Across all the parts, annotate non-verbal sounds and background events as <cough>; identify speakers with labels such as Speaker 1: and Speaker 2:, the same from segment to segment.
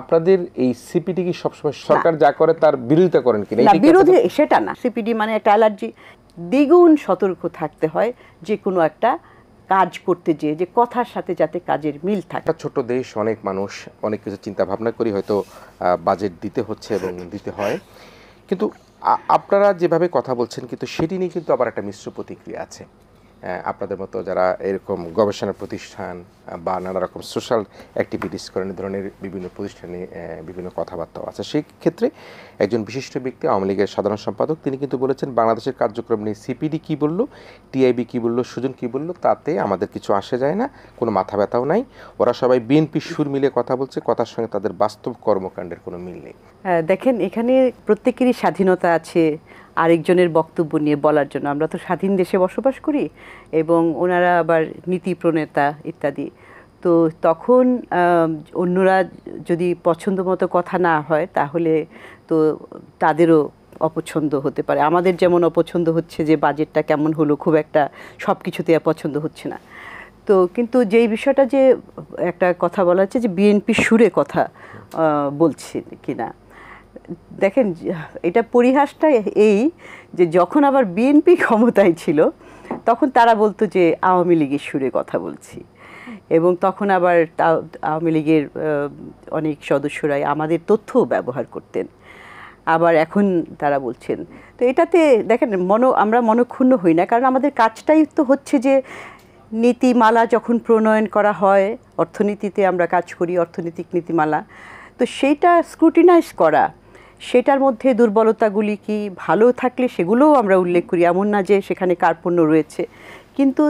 Speaker 1: আপনাদের এই সিপিডি কি সবসময় সরকার যা করে তার বিরোধিতা করেন কিনা না বিরোধী
Speaker 2: সেটা না সিপিডি মানে একটা অ্যালার্জি দ্বিগুণ সতর্ক থাকতে হয় যে কোনো একটা কাজ
Speaker 1: করতে যেয়ে যে কথার সাথে যাতে কাজের মিল থাকে একটা ছোট দেশ অনেক মানুষ অনেক কিছু চিন্তা ভাবনা করি হয়তো বাজেট দিতে হচ্ছে এবং <laughs> দিতে হয় কিন্তু আপনারা যেভাবে কথা বলছেন কিন্তু সেটি নিয়ে কিন্তু আবার একটা মিশ্র প্রতিক্রিয়া আছে আপনাদের মতো যারা এরকম গবেষণা প্রতিষ্ঠান বা নানা রকম সোশ্যাল অ্যাক্টিভিটিস করেন ধরনের বিভিন্ন প্রতিষ্ঠানে বিভিন্ন কথাবার্তাও আছে সেই ক্ষেত্রে একজন বিশিষ্ট ব্যক্তি আওয়ামী লীগের সাধারণ সম্পাদক তিনি কিন্তু বলেছেন বাংলাদেশের কার্যক্রম নিয়ে সিপিডি কী বললো টিআইবি কী বললো সুজন কী বললো তাতে আমাদের কিছু আসে যায় না কোনো মাথা ব্যথাও নাই ওরা সবাই বিএনপি সুর মিলে কথা বলছে কথার সঙ্গে তাদের বাস্তব কর্মকাণ্ডের কোনো মিল নেই
Speaker 2: দেখেন এখানে প্রত্যেকেরই স্বাধীনতা আছে আরেকজনের বক্তব্য নিয়ে বলার জন্য আমরা তো স্বাধীন দেশে বসবাস করি এবং ওনারা আবার নীতি প্রণেতা ইত্যাদি তো তখন অন্যরা যদি পছন্দ মতো কথা না হয় তাহলে তো তাদেরও অপছন্দ হতে পারে আমাদের যেমন অপছন্দ হচ্ছে যে বাজেটটা কেমন হলো খুব একটা সব কিছুতে অপছন্দ হচ্ছে না তো কিন্তু যেই বিষয়টা যে একটা কথা বলা হচ্ছে যে বিএনপি সুরে কথা বলছে কিনা দেখেন এটা পরিহাসটা এই যে যখন আবার বিএনপি ক্ষমতায় ছিল তখন তারা বলতো যে আওয়ামী লীগের সুরে কথা বলছি এবং তখন আবার আওয়ামী লীগের অনেক সদস্যরাই আমাদের তথ্য ব্যবহার করতেন আবার এখন তারা বলছেন তো এটাতে দেখেন মনো আমরা মনক্ষুণ্ণ হই না কারণ আমাদের কাজটাই তো হচ্ছে যে নীতিমালা যখন প্রণয়ন করা হয় অর্থনীতিতে আমরা কাজ করি অর্থনৈতিক নীতিমালা তো সেইটা স্ক্রুটিনাইজ করা সেটার মধ্যে দুর্বলতাগুলি কি ভালো থাকলে সেগুলোও আমরা উল্লেখ করি এমন না যে সেখানে কার্পণ্য রয়েছে কিন্তু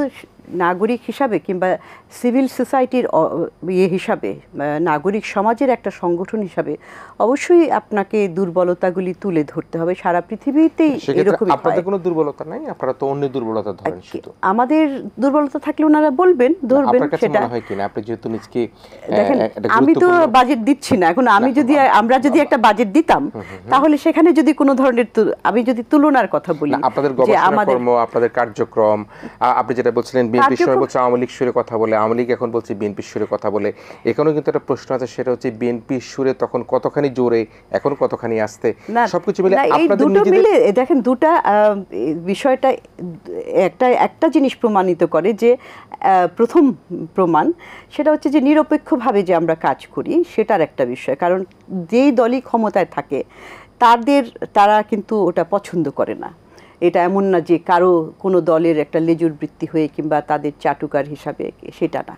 Speaker 2: নাগরিক হিসাবে কিংবা সিভিল সোসাইটির ইয়ে হিসাবে নাগরিক সমাজের একটা সংগঠন হিসাবে অবশ্যই আপনাকে দুর্বলতাগুলি তুলে ধরতে হবে সারা পৃথিবীতেই এরকম আপনাদের
Speaker 1: কোনো দুর্বলতা নাই আপনারা তো অন্য দুর্বলতা ধরেন
Speaker 2: আমাদের দুর্বলতা থাকলে ওনারা বলবেন ধরবেন সেটা হয়
Speaker 1: কিনা আপনি যেহেতু নিজকে দেখেন আমি তো
Speaker 2: বাজেট দিচ্ছি না এখন আমি যদি আমরা যদি একটা বাজেট দিতাম তাহলে সেখানে যদি কোনো ধরনের আমি যদি তুলনার
Speaker 1: কথা বলি আপনাদের গবেষণা কর্ম আপনাদের কার্যক্রম আপনি যেটা বলছিলেন বিএনপি সহ আওয়ামী লীগ কথা বলে আওয়ামী লীগ এখন বলছে বিএনপির সুরে কথা বলে এখানেও কিন্তু একটা প্রশ্ন আছে সেটা হচ্ছে বিএনপির সুরে তখন কতখানি জোরে এখন কতখানি আসতে সবকিছু মিলে আপনাদের মিলে
Speaker 2: দেখেন দুটা বিষয়টা একটা একটা জিনিস প্রমাণিত করে যে প্রথম প্রমাণ সেটা হচ্ছে যে নিরপেক্ষভাবে যে আমরা কাজ করি সেটার একটা বিষয় কারণ যেই দলই ক্ষমতায় থাকে তাদের তারা কিন্তু ওটা পছন্দ করে না এটা এমন না যে কারো কোনো দলের একটা লেজুর বৃত্তি হয়ে কিংবা তাদের চাটুকার হিসাবে সেটা না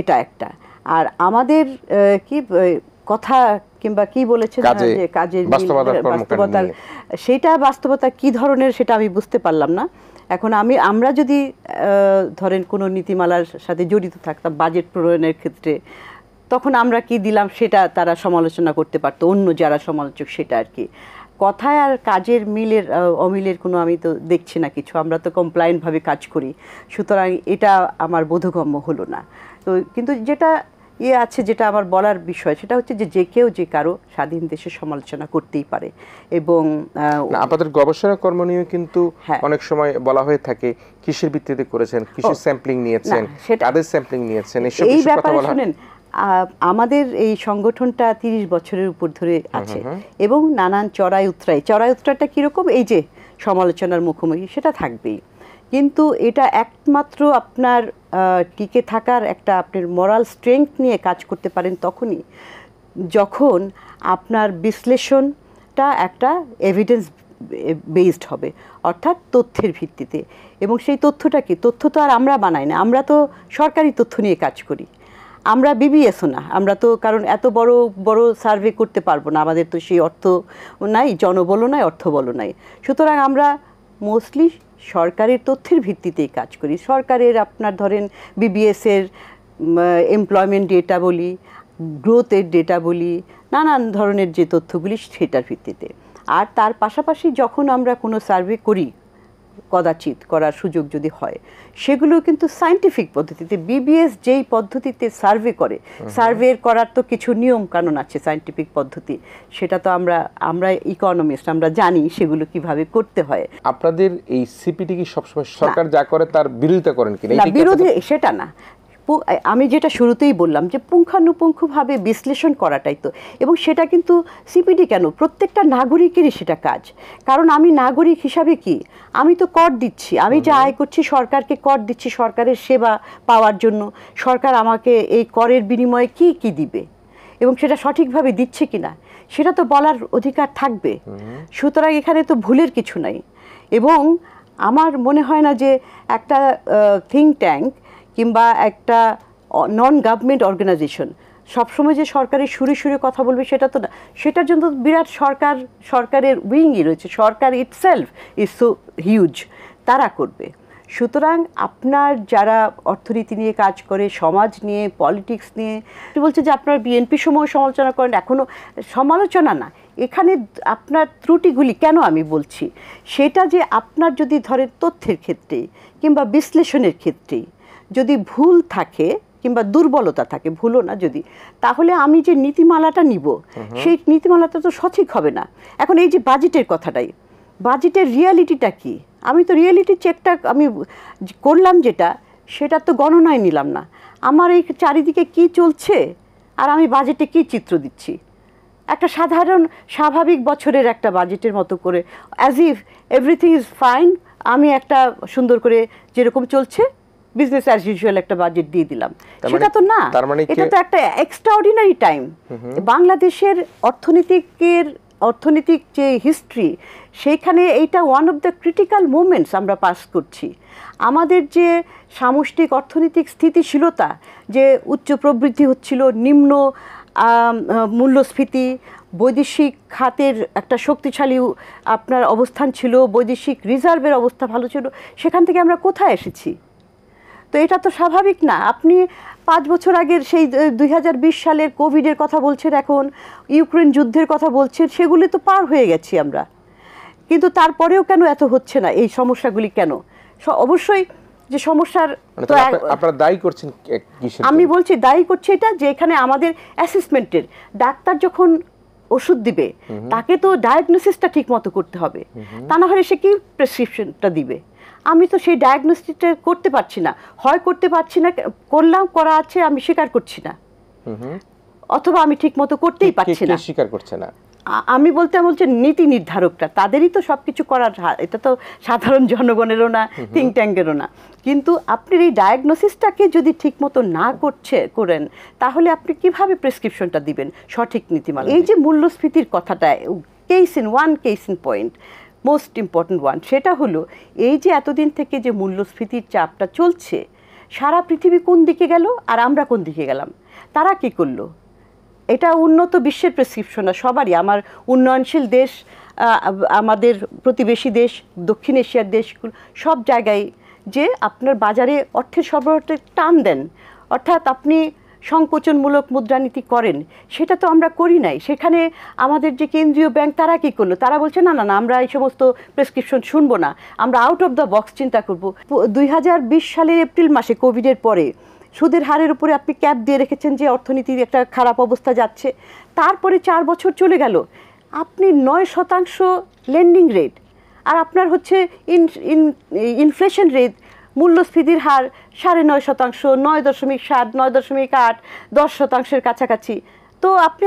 Speaker 2: এটা একটা আর আমাদের কি কথা কিংবা কি বলেছে যে কাজের বাস্তবতার সেটা বাস্তবতা কি ধরনের সেটা আমি বুঝতে পারলাম না এখন আমি আমরা যদি ধরেন কোনো নীতিমালার সাথে জড়িত থাকতাম বাজেট প্রণয়নের ক্ষেত্রে তখন আমরা কি দিলাম সেটা তারা সমালোচনা করতে পারতো অন্য যারা সমালোচক সেটা আর কি কথায় আর কাজের মিলের অমিলের কোনো আমি তো দেখছি না কিছু আমরা তো কমপ্লায়েন্টভাবে কাজ করি সুতরাং এটা আমার বোধগম্য হলো না তো কিন্তু যেটা ইয়ে আছে যেটা আমার বলার বিষয় সেটা হচ্ছে যে যে
Speaker 1: কেউ যে কারো স্বাধীন দেশে সমালোচনা করতেই পারে এবং আপনাদের গবেষণা কর্ম নিয়ে কিন্তু হ্যাঁ। অনেক সময় বলা হয়ে থাকে কিসের ভিত্তিতে করেছেন কিসের স্যাম্পলিং নিয়েছেন কাদের স্যাম্পলিং নিয়েছেন এই ব্যাপারে শুনেন
Speaker 2: আমাদের এই সংগঠনটা তিরিশ বছরের উপর ধরে আছে এবং নানান চড়াই উত্তরাই চড়াই উত্তরাটা কীরকম এই যে সমালোচনার মুখোমুখি সেটা থাকবেই কিন্তু এটা একমাত্র আপনার টিকে থাকার একটা আপনার মরাল স্ট্রেংথ নিয়ে কাজ করতে পারেন তখনই যখন আপনার বিশ্লেষণটা একটা এভিডেন্স বেসড হবে অর্থাৎ তথ্যের ভিত্তিতে এবং সেই তথ্যটা কি তথ্য তো আর আমরা বানাই না আমরা তো সরকারি তথ্য নিয়ে কাজ করি আমরা বিবিএসও না আমরা তো কারণ এত বড় বড় সার্ভে করতে পারবো না আমাদের তো সেই অর্থ নাই জনবলও নাই অর্থবলও নাই সুতরাং আমরা মোস্টলি সরকারের তথ্যের ভিত্তিতেই কাজ করি সরকারের আপনার ধরেন বিবিএসের এমপ্লয়মেন্ট ডেটা বলি গ্রোথের ডেটা বলি নানান ধরনের যে তথ্যগুলি সেটার ভিত্তিতে আর তার পাশাপাশি যখন আমরা কোনো সার্ভে করি কদাচিৎ করার সুযোগ যদি হয় সেগুলো কিন্তু সাইন্টিফিক পদ্ধতিতে বিবিএস যেই পদ্ধতিতে সার্ভে করে সার্ভে করার তো কিছু নিয়ম কানুন আছে সাইন্টিফিক পদ্ধতি সেটা তো আমরা আমরা ইকোনমিস্ট আমরা জানি সেগুলো কিভাবে করতে হয়
Speaker 1: আপনাদের এই সিপিটি কি সবসময় সরকার যা করে তার বিরোধিতা করেন কিনা বিরোধী
Speaker 2: সেটা না আমি যেটা শুরুতেই বললাম যে পুঙ্খানুপুঙ্খভাবে বিশ্লেষণ করাটাই তো এবং সেটা কিন্তু সিপিডি কেন প্রত্যেকটা নাগরিকেরই সেটা কাজ কারণ আমি নাগরিক হিসাবে কি আমি তো কর দিচ্ছি আমি যা আয় করছি সরকারকে কর দিচ্ছি সরকারের সেবা পাওয়ার জন্য সরকার আমাকে এই করের বিনিময়ে কি কি দিবে এবং সেটা সঠিকভাবে দিচ্ছে কিনা সেটা তো বলার অধিকার থাকবে সুতরাং এখানে তো ভুলের কিছু নাই এবং আমার মনে হয় না যে একটা থিঙ্ক ট্যাঙ্ক কিংবা একটা নন গভর্নমেন্ট অর্গানাইজেশন সবসময় যে সরকারের সুরে সুরে কথা বলবে সেটা তো না সেটার জন্য বিরাট সরকার সরকারের উইংই রয়েছে সরকার ইটসেলফ ইজ সো হিউজ তারা করবে সুতরাং আপনার যারা অর্থনীতি নিয়ে কাজ করে সমাজ নিয়ে পলিটিক্স নিয়ে বলছে যে আপনার বিএনপি সময় সমালোচনা করেন এখনও সমালোচনা না এখানে আপনার ত্রুটিগুলি কেন আমি বলছি সেটা যে আপনার যদি ধরেন তথ্যের ক্ষেত্রে কিংবা বিশ্লেষণের ক্ষেত্রে যদি ভুল থাকে কিংবা দুর্বলতা থাকে ভুলও না যদি তাহলে আমি যে নীতিমালাটা নিব সেই নীতিমালাটা তো সঠিক হবে না এখন এই যে বাজেটের কথাটাই বাজেটের রিয়ালিটিটা কি আমি তো রিয়ালিটি চেকটা আমি করলাম যেটা সেটা তো গণনায় নিলাম না আমার এই চারিদিকে কি চলছে আর আমি বাজেটে কি চিত্র দিচ্ছি একটা সাধারণ স্বাভাবিক বছরের একটা বাজেটের মতো করে as if everything is fine আমি একটা সুন্দর করে যেরকম চলছে বিজনেস অ্যাজ ইউজুয়াল একটা বাজেট দিয়ে দিলাম মানে- সেটা তো না মানে এটা তো একটা এক্সট্রাঅর্ডিনারি টাইম বাংলাদেশের অর্থনীতিকের অর্থনৈতিক যে হিস্ট্রি সেইখানে এইটা one of the critical moments আমরা পাস করছি আমাদের যে সামষ্টিক অর্থনৈতিক স্থিতিশীলতা যে উচ্চ প্রবৃদ্ধি হচ্ছিল নিম্ন মূল্যস্ফীতি বৈদেশিক খাতের একটা শক্তিশালী আপনার অবস্থান ছিল বৈদেশিক রিজার্ভের অবস্থা ভালো ছিল সেখান থেকে আমরা কোথায় এসেছি তো এটা তো স্বাভাবিক না আপনি পাঁচ বছর আগের সেই দুই সালের কোভিডের কথা বলছেন এখন ইউক্রেন যুদ্ধের কথা বলছেন সেগুলি তো পার হয়ে গেছি আমরা কিন্তু তারপরেও কেন এত হচ্ছে না এই সমস্যাগুলি কেন অবশ্যই যে সমস্যার মানে তো
Speaker 1: আপনারা দায়ী করছেন
Speaker 2: আমি বলছি দায়ী করছি এটা যে এখানে আমাদের অ্যাসেসমেন্টের ডাক্তার যখন ওষুধ দিবে তাকে তো ডায়াগনোসিসটা ঠিক মতো করতে হবে তা না হলে সে কি প্রেসক্রিপশনটা দিবে আমি তো সেই ডায়াগনোস্টিকটা করতে পারছি না হয় করতে পারছি না করলাম করা আছে আমি স্বীকার করছি না অথবা আমি ঠিক মতো করতেই পারছি না স্বীকার করছে না আমি বলতে আমি বলছি নীতি নির্ধারকটা তাদেরই তো সব কিছু করার এটা তো সাধারণ জনগণেরও না থিঙ্ক ট্যাঙ্কেরও না কিন্তু আপনি এই ডায়াগনোসিসটাকে যদি ঠিকমতো না করছে করেন তাহলে আপনি কিভাবে প্রেসক্রিপশনটা দিবেন সঠিক নীতিমালা এই যে মূল্যস্ফীতির কথাটা case in one case in point most important one সেটা হলো এই যে এতদিন থেকে যে মূল্যস্ফীতির চাপটা চলছে সারা পৃথিবী কোন দিকে গেল আর আমরা কোন দিকে গেলাম তারা কি করলো এটা উন্নত বিশ্বের প্রেসক্রিপশন না সবারই আমার উন্নয়নশীল দেশ আমাদের প্রতিবেশী দেশ দক্ষিণ এশিয়ার দেশগুলো সব জায়গায় যে আপনার বাজারে অর্থের সরবরাহটা টান দেন অর্থাৎ আপনি সংকোচনমূলক মুদ্রানীতি করেন সেটা তো আমরা করি নাই সেখানে আমাদের যে কেন্দ্রীয় ব্যাংক তারা কী করলো তারা বলছে না না না আমরা এই সমস্ত প্রেসক্রিপশন শুনবো না আমরা আউট অফ দ্য বক্স চিন্তা করব দুই সালের এপ্রিল মাসে কোভিডের পরে সুদের হারের উপরে আপনি ক্যাপ দিয়ে রেখেছেন যে অর্থনীতির একটা খারাপ অবস্থা যাচ্ছে তারপরে চার বছর চলে গেল আপনি নয় শতাংশ লেন্ডিং রেট আর আপনার হচ্ছে ইন ইনফ্লেশন রেট মূল্যস্ফীতির হার সাড়ে নয় শতাংশ নয় দশমিক সাত নয় দশমিক আট দশ শতাংশের কাছাকাছি তো আপনি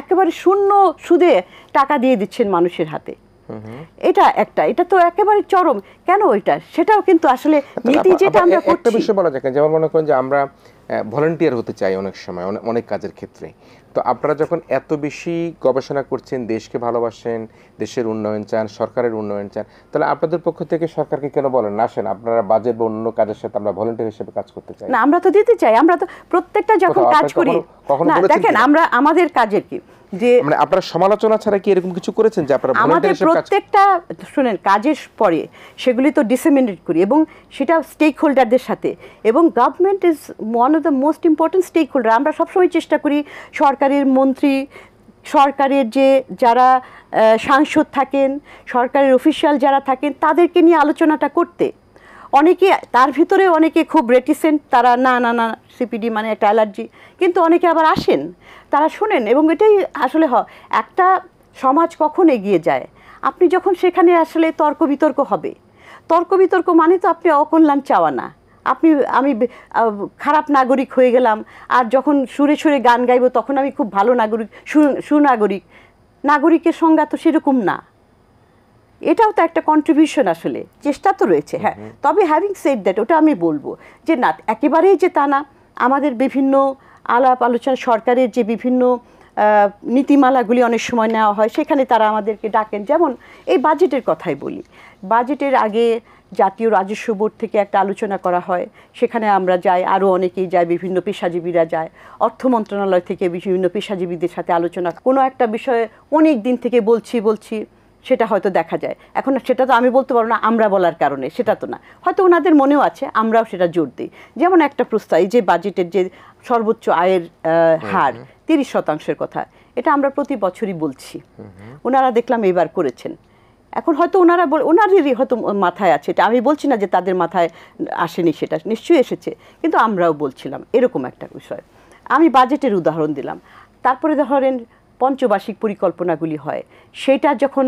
Speaker 2: একেবারে শূন্য সুদে টাকা দিয়ে দিচ্ছেন মানুষের হাতে এটা একটা এটা তো একেবারে চরম কেন ওইটা সেটাও কিন্তু আসলে নীতি যেটা আমরা একটা
Speaker 1: বিষয় বলা যায় যেমন মনে করেন যে আমরা ভলেন্টিয়ার হতে চাই অনেক সময় অনেক কাজের ক্ষেত্রে তো আপনারা যখন এত বেশি গবেষণা করছেন দেশকে ভালোবাসেন দেশের উন্নয়ন চান সরকারের উন্নয়ন চান তাহলে আপনাদের পক্ষ থেকে সরকারকে কেন বলেন আসেন আপনারা বাজেট বা অন্য কাজের সাথে আমরা ভলেন্টিয়ার হিসেবে কাজ করতে চাই না
Speaker 2: আমরা তো দিতে চাই আমরা তো প্রত্যেকটা যখন কাজ করি না দেখেন আমরা
Speaker 1: আমাদের কাজের কি যে মানে আপনারা সমালোচনা ছাড়া কি এরকম কিছু করেছেন যে আপনারা আমাদের প্রত্যেকটা
Speaker 2: শুনেন কাজের পরে সেগুলি তো ডিসেমিনেট করি এবং সেটা স্টেক হোল্ডারদের সাথে এবং government is one of the most important stakeholder আমরা সবসময় চেষ্টা করি সরকারের মন্ত্রী সরকারের যে যারা সাংসদ থাকেন সরকারের অফিসিয়াল যারা থাকেন তাদেরকে নিয়ে আলোচনাটা করতে অনেকে তার ভিতরে অনেকে খুব রেটিসেন্ট তারা না না না সিপিডি মানে একটা অ্যালার্জি কিন্তু অনেকে আবার আসেন তারা শোনেন এবং এটাই আসলে হয় একটা সমাজ কখন এগিয়ে যায় আপনি যখন সেখানে আসলে তর্ক বিতর্ক হবে তর্ক বিতর্ক মানে তো আপনি অকল্যাণ চাওয়া না আপনি আমি খারাপ নাগরিক হয়ে গেলাম আর যখন সুরে সুরে গান গাইব তখন আমি খুব ভালো নাগরিক সুনাগরিক নাগরিকের সংজ্ঞা তো সেরকম না এটাও তো একটা কন্ট্রিবিউশন আসলে চেষ্টা তো রয়েছে হ্যাঁ তবে হ্যাভিং সেড দ্যাট ওটা আমি বলবো যে না একেবারেই যে তা না আমাদের বিভিন্ন আলাপ আলোচনা সরকারের যে বিভিন্ন নীতিমালাগুলি অনেক সময় নেওয়া হয় সেখানে তারা আমাদেরকে ডাকেন যেমন এই বাজেটের কথাই বলি বাজেটের আগে জাতীয় রাজস্ব বোর্ড থেকে একটা আলোচনা করা হয় সেখানে আমরা যাই আরও অনেকেই যায় বিভিন্ন পেশাজীবীরা যায় অর্থ মন্ত্রণালয় থেকে বিভিন্ন পেশাজীবীদের সাথে আলোচনা কোনো একটা বিষয়ে অনেক দিন থেকে বলছি বলছি সেটা হয়তো দেখা যায় এখন সেটা তো আমি বলতে পারবো না আমরা বলার কারণে সেটা তো না হয়তো ওনাদের মনেও আছে আমরাও সেটা জোর দিই যেমন একটা প্রস্তাব এই যে বাজেটের যে সর্বোচ্চ আয়ের হার তিরিশ শতাংশের কথা এটা আমরা প্রতি বছরই বলছি ওনারা দেখলাম এবার করেছেন এখন হয়তো ওনারা বল ওনাদেরই হয়তো মাথায় আছে এটা আমি বলছি না যে তাদের মাথায় আসেনি সেটা নিশ্চয়ই এসেছে কিন্তু আমরাও বলছিলাম এরকম একটা বিষয় আমি বাজেটের উদাহরণ দিলাম তারপরে ধরেন পঞ্চবার্ষিক পরিকল্পনাগুলি হয় সেটা যখন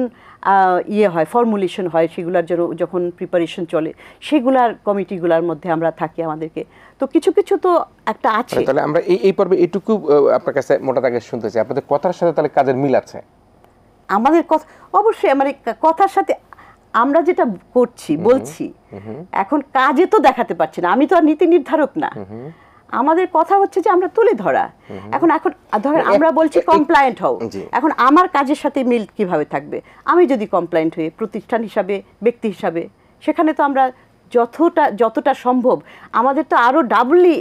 Speaker 2: ইয়ে হয় ফর্মুলেশন হয় সেগুলোর জন্য যখন প্রিপারেশন চলে সেগুলার কমিটিগুলার মধ্যে আমরা থাকি আমাদেরকে তো কিছু কিছু তো একটা আছে আচ্ছা, তাহলে আমরা এই
Speaker 1: এই পর্বে এটুকু আপনার কাছে মোটা দাগে শুনতে চাই আপনাদের কথার সাথে তাহলে কাজের মিল আছে আমাদের কথা অবশ্যই মানে কথার সাথে আমরা যেটা
Speaker 2: করছি বলছি এখন কাজে তো দেখাতে পারছি না আমি তো আর নীতি নির্ধারক না আমাদের কথা হচ্ছে যে আমরা তুলে ধরা এখন এখন ধরেন আমরা বলছি কমপ্লায়েন্ট হও এখন আমার কাজের সাথে মিল কিভাবে থাকবে আমি যদি কমপ্লায়েন্ট হই প্রতিষ্ঠান হিসাবে ব্যক্তি হিসাবে সেখানে তো আমরা যতটা যতটা সম্ভব আমাদের তো আরও ডাবলি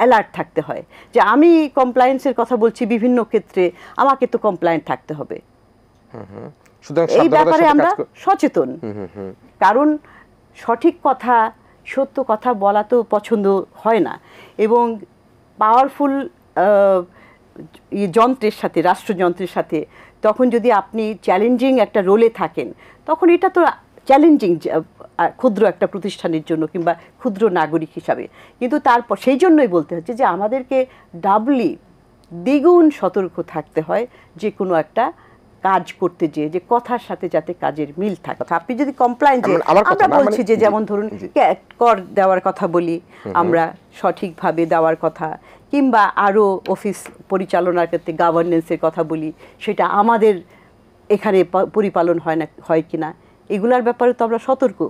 Speaker 2: অ্যালার্ট থাকতে হয় যে আমি কমপ্লায়েন্সের কথা বলছি বিভিন্ন ক্ষেত্রে আমাকে তো কমপ্লায়েন্ট থাকতে হবে এই ব্যাপারে আমরা সচেতন কারণ সঠিক কথা সত্য কথা বলা তো পছন্দ হয় না এবং পাওয়ারফুল যন্ত্রের সাথে রাষ্ট্রযন্ত্রের সাথে তখন যদি আপনি চ্যালেঞ্জিং একটা রোলে থাকেন তখন এটা তো চ্যালেঞ্জিং ক্ষুদ্র একটা প্রতিষ্ঠানের জন্য কিংবা ক্ষুদ্র নাগরিক হিসাবে কিন্তু তারপর সেই জন্যই বলতে হচ্ছে যে আমাদেরকে ডাবলি দ্বিগুণ সতর্ক থাকতে হয় যে কোনো একটা কাজ করতে যেয়ে যে কথার সাথে যাতে কাজের মিল থাকে আচ্ছা, আপনি যদি কমপ্লাইন যে আমরা মানে- বলছি যে যেমন ধরুন কর দেওয়ার কথা বলি আমরা সঠিকভাবে দেওয়ার কথা কিংবা আরও অফিস পরিচালনার ক্ষেত্রে গভর্নেন্সের কথা বলি সেটা আমাদের এখানে পরিপালন হয় না হয় কি না এগুলার ব্যাপারে তো আমরা সতর্ক